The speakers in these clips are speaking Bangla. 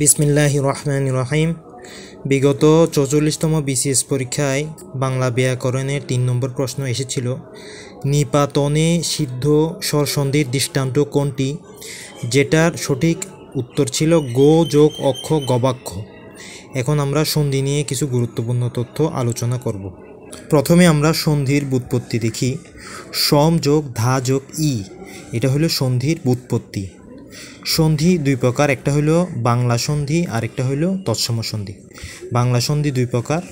বিসমিল্লাহ রহমান রহিম বিগত চৌচল্লিশতম বিসিএস পরীক্ষায় বাংলা ব্যাকরণের তিন নম্বর প্রশ্ন এসেছিল নিপাতনে সিদ্ধ স্বরসন্ধির দৃষ্টান্ত কোনটি যেটার সঠিক উত্তর ছিল গো যোগ অক্ষ গবাক্ষ এখন আমরা সন্ধি নিয়ে কিছু গুরুত্বপূর্ণ তথ্য আলোচনা করব প্রথমে আমরা সন্ধির বুৎপত্তি দেখি সম যোগ ধা যোগ ই এটা হলো সন্ধির বুৎপত্তি সন্ধি দুই প্রকার একটা হলো বাংলা সন্ধি আর একটা হলো তৎসম সন্ধি বাংলা সন্ধি দুই প্রকার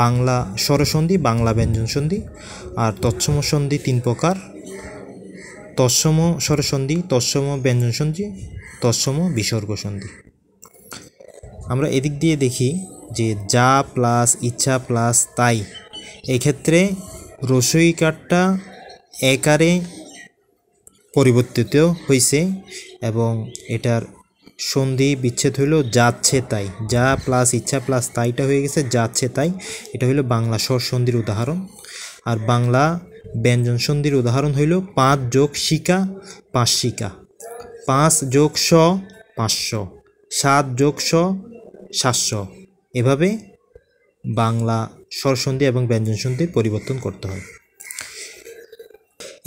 বাংলা স্বরসন্ধি বাংলা ব্যঞ্জন সন্ধি আর তৎসম সন্ধি তিন প্রকার তৎসম স্বরসন্ধি তৎসম ব্যঞ্জন সন্ধি তৎসম বিসর্গ সন্ধি আমরা এদিক দিয়ে দেখি যে যা প্লাস ইচ্ছা প্লাস তাই এক্ষেত্রে রসই কাঠটা একারে পরিবর্তিত হয়েছে এবং এটার সন্ধি বিচ্ছেদ হইল যাচ্ছে তাই যা প্লাস ইচ্ছা প্লাস তাইটা হয়ে গেছে যাচ্ছে তাই এটা হইল বাংলা স্বর সন্ধির উদাহরণ আর বাংলা ব্যঞ্জন সন্ধির উদাহরণ হইল পাঁচ যোগ শিকা পাঁচ শিকা পাঁচ যোগ স পাঁচশো সাত যোগ স সাতশো এভাবে বাংলা স্বর সন্ধি এবং ব্যঞ্জন সন্ধির পরিবর্তন করতে হয়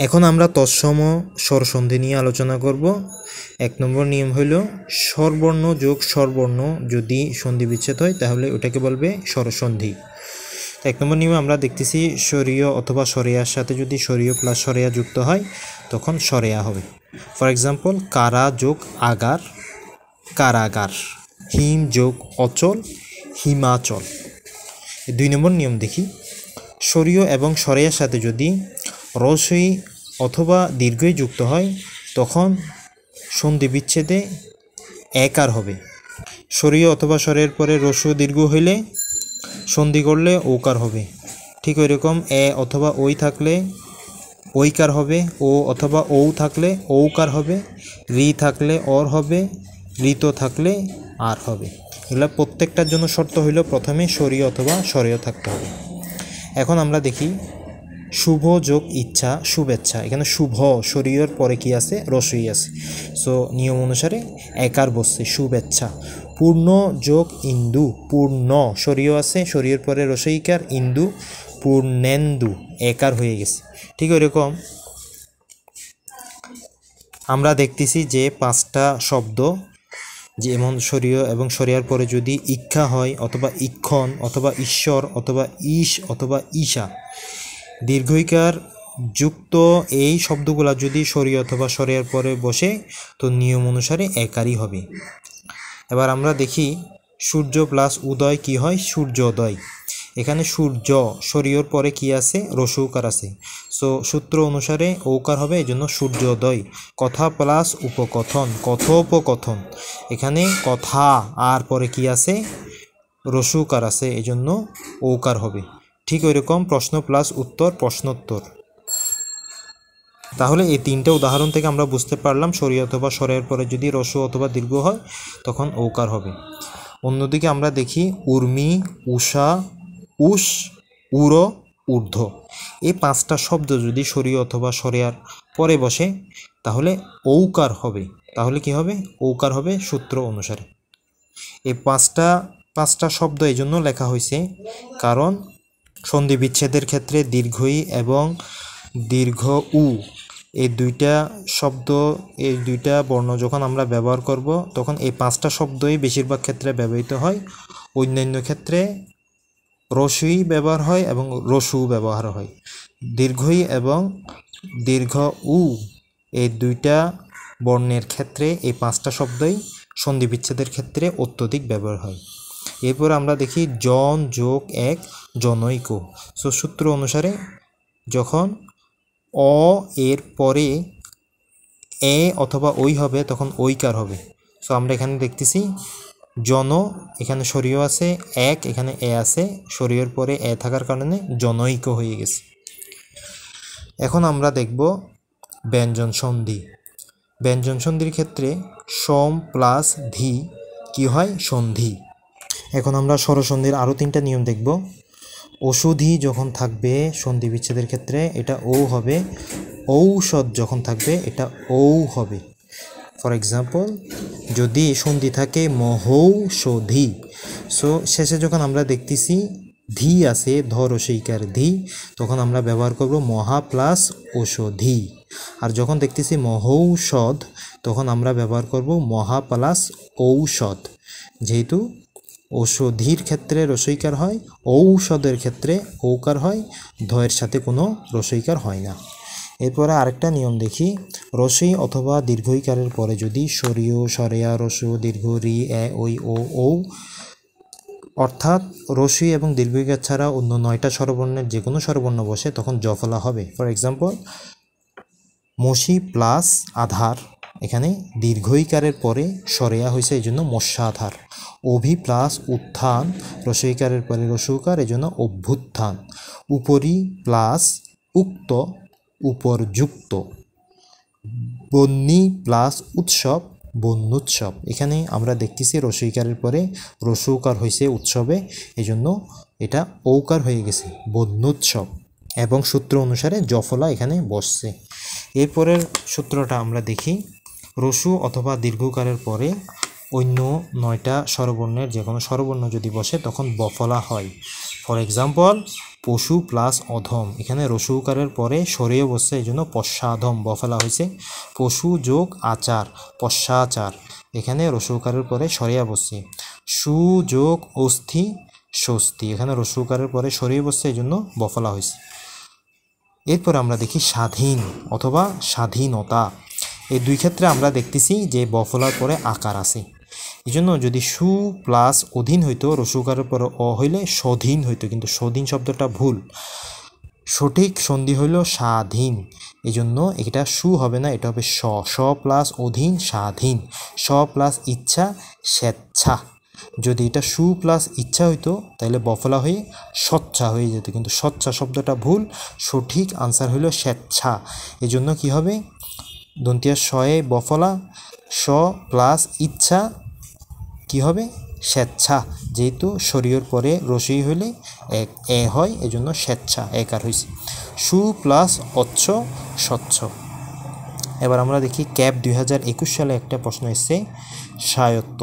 এখন আমরা তৎসম স্বরসন্ধি নিয়ে আলোচনা করব এক নম্বর নিয়ম হইল স্বরবর্ণ যোগ স্বরবর্ণ যদি সন্ধি বিচ্ছেদ হয় তাহলে ওটাকে বলবে স্বরসন্ধি এক নম্বর নিয়মে আমরা দেখতেছি স্বরীয় অথবা সরেয়ার সাথে যদি স্বরীয় প্লাস সরেয়া যুক্ত হয় তখন সরেয়া হবে ফর এক্সাম্পল কারা যোগ আগার কারাগার হিম যোগ অচল হিমাচল দুই নম্বর নিয়ম দেখি স্বরীয় এবং সরেয়ার সাথে যদি রসই অথবা দীর্ঘই যুক্ত হয় তখন সন্ধি বিচ্ছেদে একার হবে সরীয় অথবা স্বরের পরে রস দীর্ঘ হইলে সন্ধি করলে ওকার হবে ঠিক ওই রকম এ অথবা ওই থাকলে কার হবে ও অথবা ঔ থাকলে ঔকার হবে রি থাকলে অর হবে ঋত থাকলে আর হবে এগুলো প্রত্যেকটার জন্য শর্ত হইল প্রথমে সরীয় অথবা স্বরীয় থাকতে হবে এখন আমরা দেখি শুভ যোগ ইচ্ছা শুভেচ্ছা এখানে শুভ শরীরের পরে কি আছে রসই আছে সো নিয়ম অনুসারে একার বসছে শুভেচ্ছা পূর্ণ যোগ ইন্দু পূর্ণ শরীয় আছে শরীরের পরে রসইকার ইন্দু পূর্ণেন্দু একার হয়ে গেছে ঠিক ওইরকম আমরা দেখতেছি যে পাঁচটা শব্দ যেমন শরীয় এবং শরিয়ার পরে যদি ইক্ষা হয় অথবা ইক্ষণ অথবা ঈশ্বর অথবা ঈশ অথবা ঈশা দীর্ঘিকার যুক্ত এই শব্দগুলো যদি সরি অথবা সরিয়ার পরে বসে তো নিয়ম অনুসারে একারই হবে এবার আমরা দেখি সূর্য প্লাস উদয় কি হয় সূর্যোদয় এখানে সূর্য শরীয়র পরে কি আছে রসৌকার আছে সো সূত্র অনুসারে ঔকার হবে এজন্য সূর্যোদয় কথা প্লাস উপকথন কথোপকথন এখানে কথা আর পরে কি আছে রসৌকার আছে এজন্য ঔকার হবে ঠিক ওই রকম প্রশ্ন প্লাস উত্তর প্রশ্নোত্তর তাহলে এই তিনটা উদাহরণ থেকে আমরা বুঝতে পারলাম সরি অথবা সরের পরে যদি রসু অথবা দীর্ঘ হয় তখন ওকার হবে অন্যদিকে আমরা দেখি উর্মি উষা উষ উর ঊর্ধ্ব এই পাঁচটা শব্দ যদি সরি অথবা সরেয়ার পরে বসে তাহলে ঔকার হবে তাহলে কি হবে ঔকার হবে সূত্র অনুসারে এই পাঁচটা পাঁচটা শব্দ এই জন্য লেখা হয়েছে কারণ সন্ধি বিচ্ছেদের ক্ষেত্রে দীর্ঘ ই এবং দীর্ঘ উ এই দুইটা শব্দ এই দুইটা বর্ণ যখন আমরা ব্যবহার করব তখন এই পাঁচটা শব্দই বেশিরভাগ ক্ষেত্রে ব্যবহৃত হয় অন্যান্য ক্ষেত্রে রসুই ব্যবহার হয় এবং রসু ব্যবহার হয় দীর্ঘই এবং দীর্ঘ উ এই দুইটা বর্ণের ক্ষেত্রে এই পাঁচটা শব্দই সন্ধি বিচ্ছেদের ক্ষেত্রে অত্যধিক ব্যবহার হয় এরপর আমরা দেখি জন যোগ এক জনৈক সো সূত্র অনুসারে যখন অ এর পরে এ অথবা ওই হবে তখন কার হবে সো আমরা এখানে দেখতেছি জন এখানে শরীয় আছে এক এখানে এ আছে সরিয়ের পরে এ থাকার কারণে জনৈক হয়ে গেছে এখন আমরা দেখব ব্যঞ্জন সন্ধি ব্যঞ্জন সন্ধির ক্ষেত্রে সম প্লাস ধি কী হয় সন্ধি এখন আমরা স্বরসন্ধির আরও তিনটা নিয়ম দেখব ওষুধি যখন থাকবে সন্ধি বিচ্ছেদের ক্ষেত্রে এটা ও হবে ঔষধ যখন থাকবে এটা ঔ হবে ফর এক্সাম্পল যদি সন্ধি থাকে মহৌষধি সো শেষে যখন আমরা দেখতেছি ধি আছে ধর সেইকার ধি তখন আমরা ব্যবহার করব মহা প্লাস ঔষধি আর যখন দেখতেছি মহৌষধ তখন আমরা ব্যবহার করব মহা প্লাস ঔষধ যেহেতু ওষধির ক্ষেত্রে রসইকার হয় ঔষধের ক্ষেত্রে ঔকার হয় ধয়ের সাথে কোনো রসইকার হয় না এরপরে আরেকটা নিয়ম দেখি রসই অথবা দীর্ঘইকারের পরে যদি সরিয় সরেয়া রস দীর্ঘ রি এ ওই ও ঔ অর্থাৎ রসি এবং দীর্ঘইকার ছাড়া অন্য নয়টা স্বরবর্ণের যে কোনো স্বরবর্ণ বসে তখন জফলা হবে ফর এক্সাম্পল মসি প্লাস আধার এখানে দীর্ঘইকারের পরে সরেয়া হয়েছে এই জন্য মস্যাধার অভি প্লাস উত্থান রসইকারের পরে রসৌকার এই জন্য অভ্যুত্থান উপরি প্লাস উক্ত উপরযুক্ত বন্যী প্লাস উৎসব বন্যুৎসব এখানে আমরা দেখতেছি রসইকারের পরে রসৌকার হয়েছে উৎসবে এজন্য এটা ঔকার হয়ে গেছে বন্যুৎসব এবং সূত্র অনুসারে জফলা এখানে বসছে এরপরের সূত্রটা আমরা দেখি রসু অথবা দীর্ঘকালের পরে অন্য নয়টা স্বরবর্ণের যে কোনো স্বরবর্ণ যদি বসে তখন বফলা হয় ফর এক্সাম্পল পশু প্লাস অধম এখানে রসুকারের পরে সরিয়ে বসছে এই জন্য পশ্চাধম বফলা হয়েছে পশু যোগ আচার পশ্চাচার এখানে রসুকারের পরে সরিয়ে বসছে সু যোগ অস্থি স্বস্তি এখানে রসুকারের পরে সরিয়ে বসছে এই জন্য বফলা হয়েছে এরপর আমরা দেখি স্বাধীন অথবা স্বাধীনতা এই দুই ক্ষেত্রে আমরা দেখতেছি যে বফলার পরে আকার আছে এই জন্য যদি সু প্লাস অধীন হইতো রসুকারের পরে অ হইলে স্বধীন হইতো কিন্তু স্বধীন শব্দটা ভুল সঠিক সন্ধি হইল স্বাধীন এই জন্য এটা সু হবে না এটা হবে স স প্লাস অধীন স্বাধীন স প্লাস ইচ্ছা স্বেচ্ছা যদি এটা সু প্লাস ইচ্ছা হইতো তাহলে বফলা হয়ে স্বচ্ছা হয়ে যেত কিন্তু স্বচ্ছা শব্দটা ভুল সঠিক আনসার হইল স্বেচ্ছা এজন্য কি হবে দন্তিয়া শয়ে বফলা স প্লাস ইচ্ছা কি হবে স্বেচ্ছা যেহেতু শরীর পরে রসই হইলে এক এ হয় এজন্য স্বেচ্ছা একার হয়েছে সু প্লাস অচ্ছ স্বচ্ছ এবার আমরা দেখি ক্যাব দুই সালে একটা প্রশ্ন এসছে স্বায়ত্ত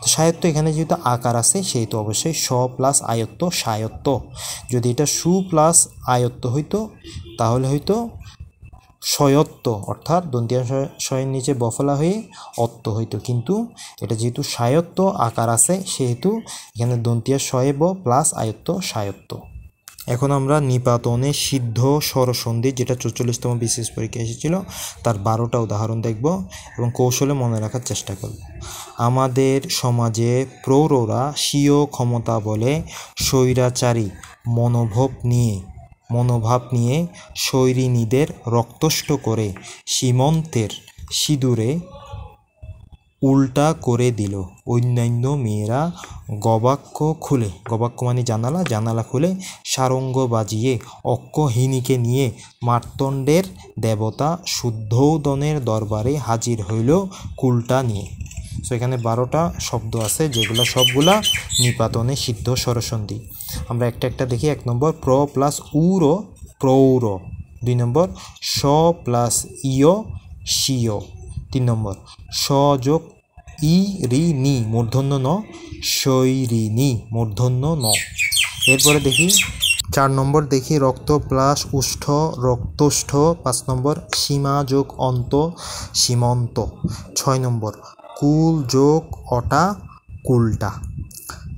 তো স্বায়ত্ত এখানে যেহেতু আকার আছে সেহেতু অবশ্যই স প্লাস আয়ত্ত স্বায়ত্ত যদি এটা সু প্লাস আয়ত্ত হইতো তাহলে হয়তো স্বয়ত্ত অর্থাৎ দন্তিয়া শয়ের নিচে বফলা হয়ে অত্ত হইতো কিন্তু এটা যেহেতু সায়ত্ব আকার আছে সেহেতু এখানে দন্তিয়া শয়ে ব প্লাস আয়ত্ত সায়ত্ব এখন আমরা নিপাতনে সিদ্ধ স্বরসন্ধি যেটা চৌচল্লিশতম বিশেষ পরীক্ষা এসেছিল তার বারোটা উদাহরণ দেখব এবং কৌশলে মনে রাখার চেষ্টা করব আমাদের সমাজে প্রৌরা স্বীয় ক্ষমতা বলে স্বৈরাচারী মনোভব নিয়ে মনোভাব নিয়ে শৈরিণীদের রক্তষ্ট করে সীমন্তের সিঁদুরে উল্টা করে দিল অন্যান্য মেয়েরা গবাক্ষ খুলে গবাক্য মানে জানালা জানালা খুলে সারঙ্গ বাজিয়ে অক্ষহিনীকে নিয়ে মার্তণ্ডের দেবতা শুদ্ধৌদনের দরবারে হাজির হইল কুলটা নিয়ে সেখানে বারোটা শব্দ আছে যেগুলো সবগুলা নিপাতনে সিদ্ধ সরসন্ধি আমরা একটা একটা দেখি এক নম্বর প্র প্লাস উরো প্রৌর দুই নম্বর স প্লাস ইয় শিও তিন নম্বর স যোগ ই রি নি মূর্ধন্য ন সৈরি নি মূর্ধন্য ন এরপরে দেখি চার নম্বর দেখি রক্ত প্লাস উষ্ঠ রক্তষ্ঠ পাঁচ নম্বর সীমা যোগ অন্ত সীমন্ত ছয় নম্বর কুল যোগ অটা কুলটা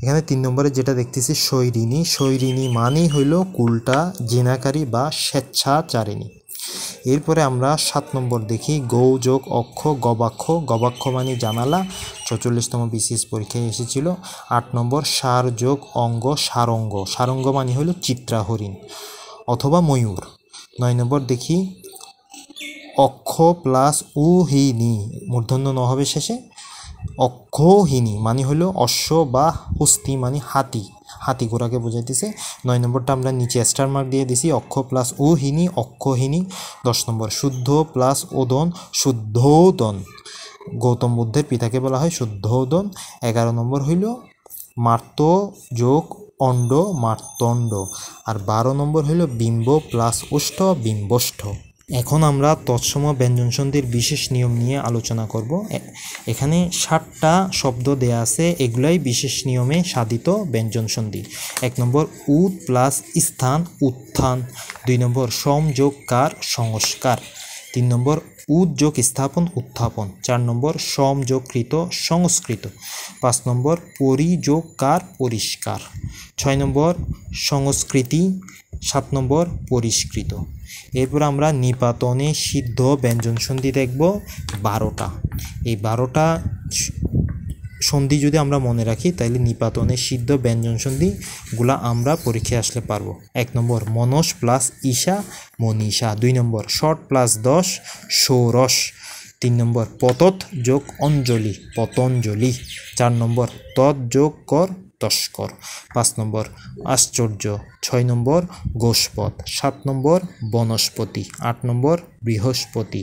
এখানে তিন নম্বরে যেটা দেখতেছি সৈরিণী সৈরিণী মানেই হইল কুলটা জিনাকারী বা স্বেচ্ছাচারিণী এরপরে আমরা সাত নম্বর দেখি গৌযোগ অক্ষ গবাক্ষ গবাক্ষ মানে জানালা ছচল্লিশতম বিশেষ পরীক্ষায় এসেছিল আট নম্বর সার যোগ অঙ্গ সারঙ্গ সারঙ্গ মানে হইল চিত্রা হরিণ অথবা ময়ূর নয় নম্বর দেখি অক্ষ প্লাস উহিনী মূর্ধন্য ন হবে শেষে অক্ষহীনী মানে হইল অশ্ব বা হস্তি মানে হাতি হাতি ঘোড়াকে বোঝাইতেছে নয় নম্বরটা আমরা নিচে স্টার মার্ক দিয়ে দিছি অক্ষ প্লাস ওহিনী অক্ষহীনী দশ নম্বর শুদ্ধ প্লাস ওদন শুদ্ধোদন গৌতম বুদ্ধের পিতাকে বলা হয় শুদ্ধোদন এগারো নম্বর হইল মার্ত যোগ অণ্ড মার্তণ্ড আর বারো নম্বর হইল বিম্ব প্লাস ওষ্ঠ বিম্বষ্ঠ এখন আমরা তৎসম ব্যঞ্জনসন্ধির বিশেষ নিয়ম নিয়ে আলোচনা করব এখানে ষাটটা শব্দ দেয়া আছে এগুলাই বিশেষ নিয়মে সাধিত ব্যঞ্জনসন্ধি এক নম্বর উদ প্লাস স্থান উত্থান দুই নম্বর কার সংস্কার তিন নম্বর যোগ স্থাপন উত্থাপন চার নম্বর সমযোগকৃত সংস্কৃত পাঁচ নম্বর পরিযোগ কার পরিষ্কার ছয় নম্বর সংস্কৃতি সাত নম্বর পরিষ্কৃত এরপর আমরা নিপাতনে সিদ্ধ ব্যঞ্জন সন্ধি দেখব বারোটা এই বারোটা সন্ধি যদি আমরা মনে রাখি তাহলে নিপাতনে সিদ্ধ ব্যঞ্জন সন্ধিগুলা আমরা পরীক্ষায় আসলে পারবো এক নম্বর মনস প্লাস ঈশা মনীষা দুই নম্বর শট প্লাস দশ সৌরস তিন নম্বর পতত যোগ অঞ্জলি পতঞ্জলি চার নম্বর তৎ যোগ কর তস্কর পাঁচ নম্বর আশ্চর্য ছয় নম্বর গোষপথ সাত নম্বর বনস্পতি আট নম্বর বৃহস্পতি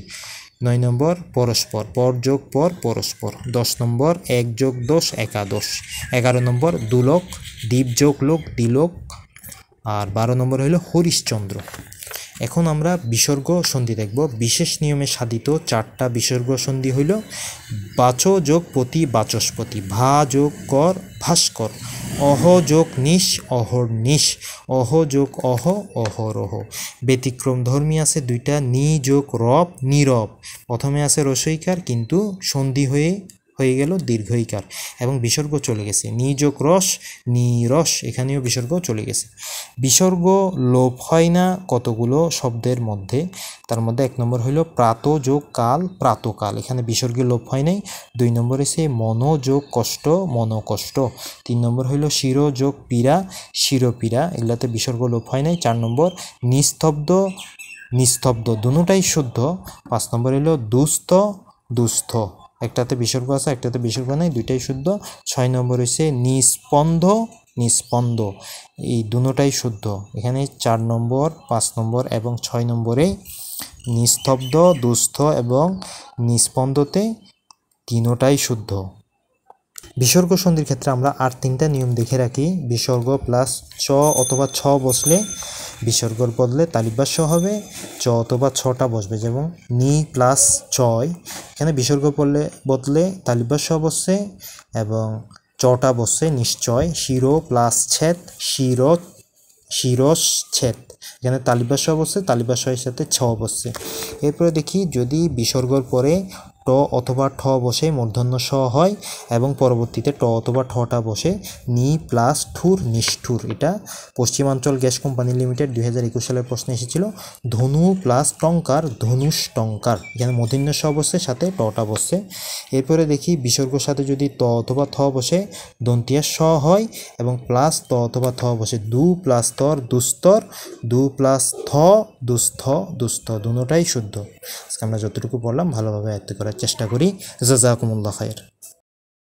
নয় নম্বর পরস্পর পর যোগ পর পরস্পর দশ নম্বর এক যোগ দোষ একাদশ এগারো নম্বর দুলক দ্বীপ যোগ লোক দিলক আর বারো নম্বর হলো হরিশ্চন্দ্র এখন আমরা বিসর্গ সন্ধি দেখব বিশেষ নিয়মে সাধিত চারটা বিসর্গ সন্ধি হইল বাচ যোগ পতি বাচস্পতি ভা যোগ কর ভাস্কর অহ যোগ নিশ অহর নিশ অহ যোগ অহ অহরহ ব্যতিক্রম ধর্মী আছে দুইটা নি যোগ রব নীরব প্রথমে আছে রসইকার কিন্তু সন্ধি হয়ে হয়ে গেল দীর্ঘইকার এবং বিসর্গ চলে গেছে নিযোগ রস নিরস এখানেও বিসর্গ চলে গেছে বিসর্গ লোপ হয় না কতগুলো শব্দের মধ্যে তার মধ্যে এক নম্বর হইল প্রাত যোগ কাল প্রাতকাল এখানে বিসর্গে লোপ হয় নাই দুই নম্বর হচ্ছে মনো যোগ কষ্ট তিন নম্বর হইল শির যোগ পীড়া শিরোপীড়া এগুলাতে বিসর্গ লোপ হয় নাই চার নম্বর নিস্তব্ধ নিস্তব্ধ দুটাই শুদ্ধ পাঁচ নম্বর হইল দুস্থ দুস্থ একটাতে বিসর্গ আছে একটাতে বিসর্গ নাই দুইটাই শুদ্ধ ছয় নম্বর হচ্ছে নিস্পন্দ নিস্পন্দ এই দুটাই শুদ্ধ এখানে চার নম্বর পাঁচ নম্বর এবং ছয় নম্বরে নিস্তব্ধ দুস্থ এবং নিস্পন্দতে তিনোটাই শুদ্ধ বিসর্গ সন্ধির ক্ষেত্রে আমরা আর তিনটা নিয়ম দেখে রাখি বিসর্গ প্লাস চ অথবা ছ বসলে বিসর্গর বদলে তালিবাস্য হবে চ অথবা ছটা বসবে যেমন নি প্লাস ছয় এখানে বিসর্গ পড়লে বদলে তালিবাস্য বসছে এবং চটা বসছে নিশ্চয় শিরো প্লাস ছেদ শিরো শিরস ছেদ এখানে তালিবাস বসছে তালিবাস্যের সাথে ছ বসছে এরপরে দেখি যদি বিসর্গর পরে ট অথবা ঠ বসে মূর্ধন্য স হয় এবং পরবর্তীতে ট অথবা ঠটা বসে নি প্লাস ঠুর নিষ্ঠুর এটা পশ্চিমাঞ্চল গ্যাস কোম্পানি লিমিটেড দুই হাজার একুশ সালের প্রশ্ন এসেছিল ধনু প্লাস টঙ্কার ধনুষ টঙ্কার এখানে মধিন্য স বসে সাথে টটা বসে এরপরে দেখি বিসর্গর সাথে যদি ত অথবা থ বসে দন্তিয়া স হয় এবং প্লাস ত অথবা থ বসে দু প্লাস তর দুস্তর দু প্লাস থ দুস্থ দুস্থ দুটাই শুদ্ধ আমরা যতটুকু বললাম ভালোভাবে আয়ত্ত করার চেষ্টা করি জাজাকুমুল্লা খায়ের